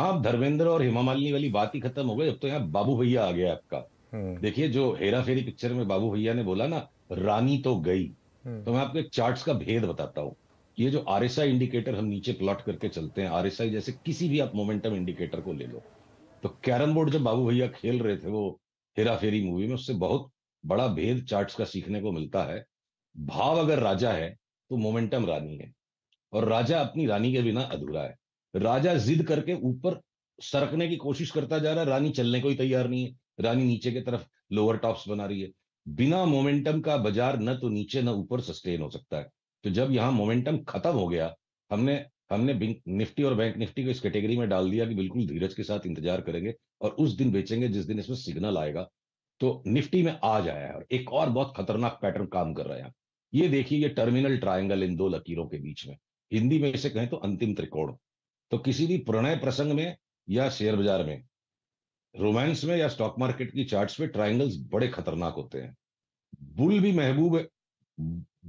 आप धर्मेंद्र और हेमा मालिनी वाली बात ही खत्म हो गई अब तो यहाँ बाबू भैया आ गया आपका हम्म। देखिए जो हेरा फेरी पिक्चर में बाबू भैया ने बोला ना रानी तो गई हम्म। तो मैं आपको चार्ट्स का भेद बताता हूँ ये जो आर इंडिकेटर हम नीचे प्लॉट करके चलते हैं आर जैसे किसी भी आप मोमेंटम इंडिकेटर को ले लो तो कैरम बोर्ड जब बाबू भैया खेल रहे थे वो हेरा फेरी मूवी में उससे बहुत बड़ा भेद चार्ट्स का सीखने को मिलता है भाव अगर राजा है तो मोमेंटम रानी है और राजा अपनी रानी के बिना अधूरा है राजा जिद करके ऊपर सरकने की कोशिश करता जा रहा है रानी चलने को ही तैयार नहीं है रानी नीचे की तरफ लोअर टॉप्स बना रही है बिना मोमेंटम का बाजार न तो नीचे न ऊपर सस्टेन हो सकता है तो जब यहाँ मोमेंटम खत्म हो गया हमने हमने निफ्टी और बैंक निफ्टी को इस कैटेगरी में डाल दिया कि बिल्कुल धीरज के साथ इंतजार करेंगे और उस दिन बेचेंगे जिस दिन इसमें सिग्नल आएगा तो निफ्टी में आज आया है और एक और बहुत खतरनाक पैटर्न काम कर रहा है ये देखिए ये टर्मिनल ट्रायंगल इन दो लकीरों के बीच में हिंदी में इसे कहें तो अंतिम त्रिकोण तो किसी भी प्रणय प्रसंग में या शेयर बाजार में रोमांस में या स्टॉक मार्केट की चार्ट्स में ट्राइंगल्स बड़े खतरनाक होते हैं बुल भी महबूब है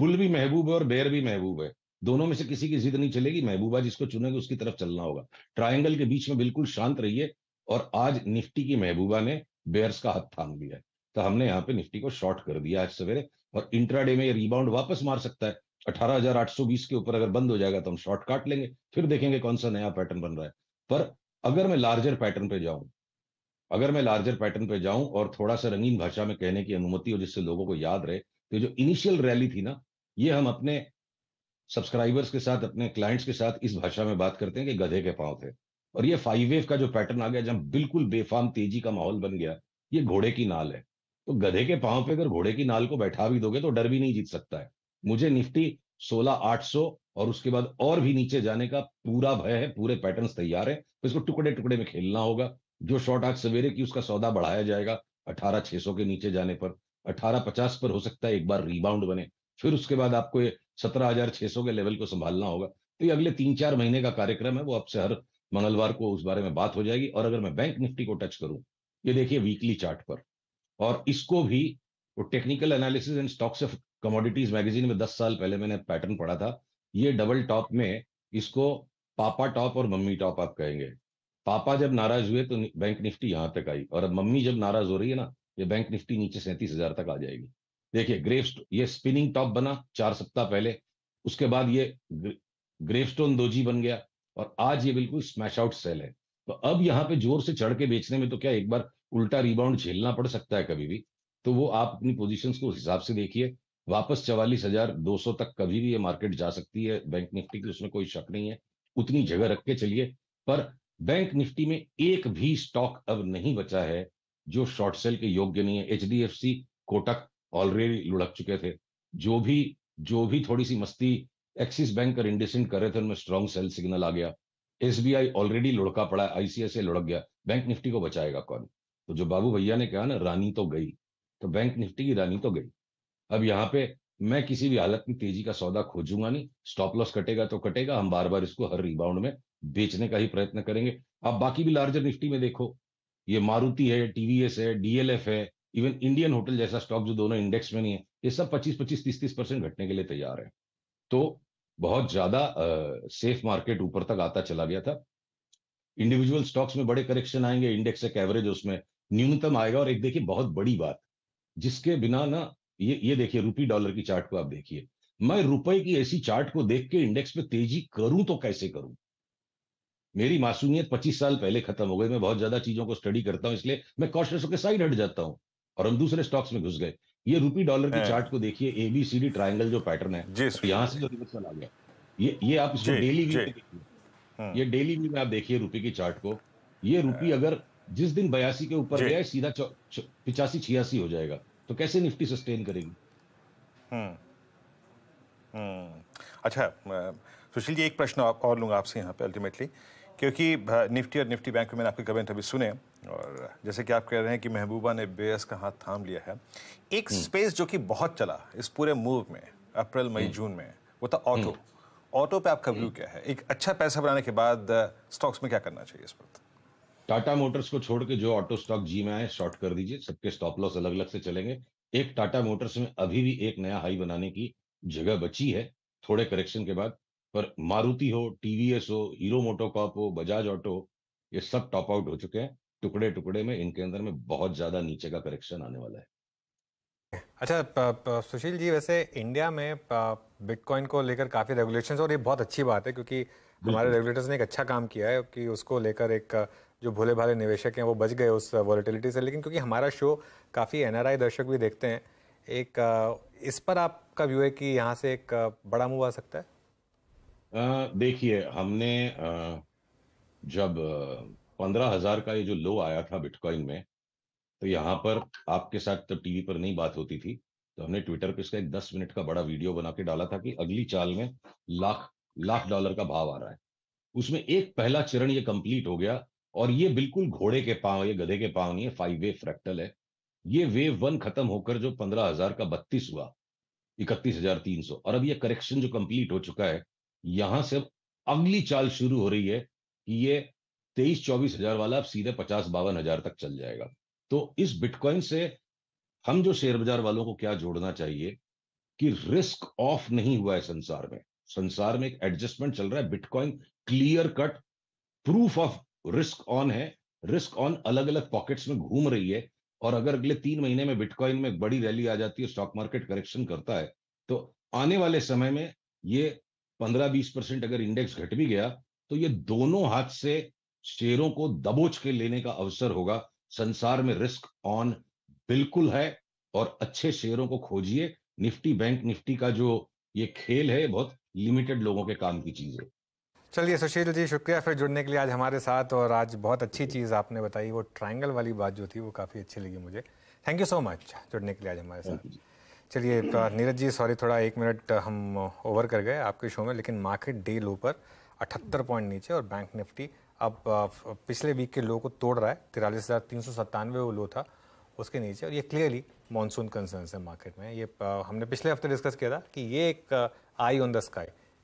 बुल भी महबूब है और बेर भी महबूब है दोनों में से किसी की जिद नहीं चलेगी महबूबा जिसको चुनेंगे उसकी तरफ चलना होगा ट्राइंगल के बीच में बिल्कुल शांत रहिए और आज निफ्टी की महबूबा ने बेयर्स का हाथ थाम लिया है तो हमने यहाँ पे निफ्टी को शॉर्ट कर दिया आज सवेरे और इंट्राडे में ये रिबाउंड वापस मार सकता है 18,820 के ऊपर अगर बंद हो जाएगा तो हम शॉर्ट काट लेंगे फिर देखेंगे कौन सा नया पैटर्न बन रहा है पर अगर मैं लार्जर पैटर्न पे जाऊं अगर मैं लार्जर पैटर्न पे जाऊं और थोड़ा सा रंगीन भाषा में कहने की अनुमति हो जिससे लोगों को याद रहे तो जो इनिशियल रैली थी ना ये हम अपने सब्सक्राइबर्स के साथ अपने क्लाइंट्स के साथ इस भाषा में बात करते हैं कि गधे के पांव थे और ये फाइव वेव का जो पैटर्न आ गया जब बिल्कुल बेफाम तेजी का माहौल बन गया ये घोड़े की नाल है तो गधे के पांव पे अगर घोड़े की नाल को बैठा भी दोगे तो डर भी नहीं जीत सकता है मुझे निफ्टी सोलह आठ सौ और उसके बाद और भी नीचे जाने का पूरा भय है पूरे पैटर्न तैयार है तो इसको टुकड़े टुकड़े में खेलना होगा जो शॉर्ट आज सवेरे की उसका सौदा बढ़ाया जाएगा अठारह छह सौ के नीचे जाने पर अठारह पचास पर हो सकता है एक बार रिबाउंड बने फिर उसके बाद आपको ये सत्रह हजार छह सौ के लेवल को संभालना होगा तो ये अगले तीन चार महीने का कार्यक्रम है वो आपसे हर मंगलवार को उस बारे में बात हो जाएगी और अगर मैं बैंक निफ्टी को टच करूं ये देखिए वीकली चार्ट पर और इसको भी वो technical analysis and stocks of commodities magazine में दस साल पहले मैंने पैटर्न पढ़ा था ये डबल टॉप में इसको पापा टॉप और मम्मी टॉप आप कहेंगे पापा जब नाराज हुए तो बैंक निफ्टी यहाँ तक आई और अब मम्मी जब नाराज हो रही है ना ये बैंक निफ्टी नीचे सैंतीस हजार तक आ जाएगी देखिए ग्रेव ये स्पिनिंग टॉप बना चार सप्ताह पहले उसके बाद ये ग्रेवस्टोन दोजी बन गया और आज ये बिल्कुल स्मैश आउट सेल है तो अब यहाँ पे जोर से चढ़ के बेचने में तो क्या एक बार उल्टा रिबाउंड झेलना पड़ सकता है कभी भी तो वो आप अपनी पोजिशन को उस हिसाब से देखिए वापस चवालीस हजार दो सौ तक कभी भी ये मार्केट जा सकती है बैंक निफ्टी की उसमें कोई शक नहीं है उतनी जगह रख के चलिए पर बैंक निफ्टी में एक भी स्टॉक अब नहीं बचा है जो शॉर्ट सेल के योग्य नहीं है H D F C Kotak already लुढ़क चुके थे जो भी जो भी थोड़ी सी मस्ती एक्सिस बैंक और इंडिसेंट कर रहे थे उनमें स्ट्रॉन्ग सेल सिग्नल आ गया एस बी आई ऑलरेडी लुढ़का पड़ा आईसीआईसीआई लुढ़क गया बैंक निफ्टी को बचाएगा कौन तो जो बाबू भैया ने कहा ना रानी तो गई तो बैंक निफ्टी की रानी तो गई अब यहाँ पे मैं किसी भी हालत में तेजी का सौदा खोजूंगा नहीं स्टॉप लॉस कटेगा तो कटेगा हम बार बार इसको हर रिबाउंड में बेचने का ही प्रयत्न करेंगे आप बाकी भी लार्जर निफ्टी में देखो ये मारुति है टीवीएस है डीएलएफ है इवन इंडियन होटल जैसा स्टॉक जो दोनों इंडेक्स में नहीं है ये सब 25 25 30 30 परसेंट घटने के लिए तैयार है तो बहुत ज्यादा सेफ मार्केट ऊपर तक आता चला गया था इंडिविजुअल स्टॉक्स में बड़े करेक्शन आएंगे इंडेक्स एक एवरेज उसमें न्यूनतम आएगा और एक देखिए बहुत बड़ी बात जिसके बिना ना ये ये देखिए रुपी डॉलर की चार्ट को आप देखिए मैं रुपए की ऐसी चार्ट को देख के इंडेक्स में तेजी करूं तो कैसे करूं मेरी मासूमियत 25 साल पहले खत्म हो गई मैं बहुत ज्यादा चीजों को स्टडी करता हूं इसलिए मैं कॉशनस होकर साइड हट जाता हूं और हम दूसरे स्टॉक्स में घुस गए ये रुपी डॉलर की चार्ट हाँ। को देखिए एबीसीडी ट्राइंगल जो पैटर्न है यहां से जो आ गया ये ये आप इसको डेली व्यू देखिए हाँ। ये डेली व्यू में आप देखिए रुपये की चार्ट को ये रुपी हाँ। अगर जिस दिन बयासी के ऊपर गया सीधा पिचासी छियासी हो जाएगा तो कैसे निफ्टी सस्टेन करेगी हम्म, हम्म। अच्छा सुशील जी एक प्रश्न और लूंगा आपसे यहाँ पे अल्टीमेटली क्योंकि निफ्टी और निफ्टी बैंक में मैंने आपके कमेंट अभी सुने और जैसे कि आप कह रहे हैं कि महबूबा ने बेस का हाथ थाम लिया है एक स्पेस हम्म। जो कि बहुत चला इस पूरे मूव में अप्रैल मई हम्म। जून में वो था ऑटो ऑटो पे आपका व्यू क्या है एक अच्छा पैसा बनाने के बाद स्टॉक्स में क्या करना चाहिए इस वक्त टाटा मोटर्स को छोड़ के जो ऑटो स्टॉक जी में आए शॉर्ट कर दीजिए सबके स्टॉप लॉस अलग अलग से चलेंगे एक टाटा मोटर्स में अभी भी एक नया हाई बनाने की जगह बची है थोड़े करेक्शन के बाद पर मारुति हो टीवीएस हो हीरो मोटोकॉप हो बजाज ऑटो ये सब टॉप आउट हो चुके हैं टुकड़े टुकड़े में इनके अंदर में बहुत ज्यादा नीचे का करेक्शन आने वाला है अच्छा प, प, सुशील जी वैसे इंडिया में बिटकॉइन को लेकर काफ़ी रेगुलेशन और ये बहुत अच्छी बात है क्योंकि हमारे रेगुलेटर्स ने एक अच्छा काम किया है कि उसको लेकर एक जो भोले भाले निवेशक हैं वो बच गए उस वॉलीटिलिटी से लेकिन क्योंकि हमारा शो काफ़ी एन दर्शक भी देखते हैं एक इस पर आपका व्यू है कि यहाँ से एक बड़ा मूव आ सकता है देखिए हमने जब पंद्रह हजार का ये जो लो आया था बिटकॉइन में तो यहाँ पर आपके साथ तो टीवी पर नहीं बात होती थी तो हमने ट्विटर पे इसका एक दस मिनट का बड़ा वीडियो बना के डाला था कि अगली चाल में लाख लाख डॉलर का भाव आ रहा है उसमें एक पहला चरण ये कंप्लीट हो गया और ये बिल्कुल घोड़े के पांव या गधे के पांव नहीं है फाइव वे फ्रैक्टल है ये वेव वन खत्म होकर जो पंद्रह हजार का बत्तीस हुआ इकतीस हजार तीन सौ और अब ये करेक्शन जो कंप्लीट हो चुका है यहां से अगली चाल शुरू हो रही है कि ये तेईस चौबीस हजार वाला अब सीधे पचास बावन हजार तक चल जाएगा तो इस बिटकॉइन से हम जो शेयर बाजार वालों को क्या जोड़ना चाहिए कि रिस्क ऑफ नहीं हुआ है संसार में संसार में एक एडजस्टमेंट चल रहा है bitcoin clear cut proof of risk on है रिस्क ऑन अलग अलग पॉकेट्स में घूम रही है और अगर अगले तीन महीने में बिटकॉइन में बड़ी रैली आ जाती है स्टॉक मार्केट करेक्शन करता है तो आने वाले समय में ये पंद्रह बीस परसेंट अगर इंडेक्स घट भी गया तो ये दोनों हाथ से शेयरों को दबोच के लेने का अवसर होगा संसार में रिस्क ऑन बिल्कुल है और अच्छे शेयरों को खोजिए निफ्टी बैंक निफ्टी का जो ये खेल है बहुत लिमिटेड लोगों के काम की चीज है चलिए सुशील जी शुक्रिया फिर जुड़ने के लिए आज हमारे साथ और आज बहुत अच्छी चीज़ आपने बताई वो ट्रायंगल वाली बात जो थी वो काफ़ी अच्छी लगी मुझे थैंक यू सो मच जुड़ने के लिए आज हमारे साथ चलिए नीरज जी सॉरी थोड़ा एक मिनट हम ओवर कर गए आपके शो में लेकिन मार्केट डे लो पर अठहत्तर पॉइंट नीचे और बैंक निफ्टी अब पिछले वीक के लो को तोड़ रहा है तिरालीस हज़ार तीन सौ सत्तानवे वो लो था उसके नीचे और ये क्लियरली मानसून कंसर्न है मार्केट में ये हमने पिछले हफ्ते डिस्कस किया था कि ये एक आई ऑन द स्काई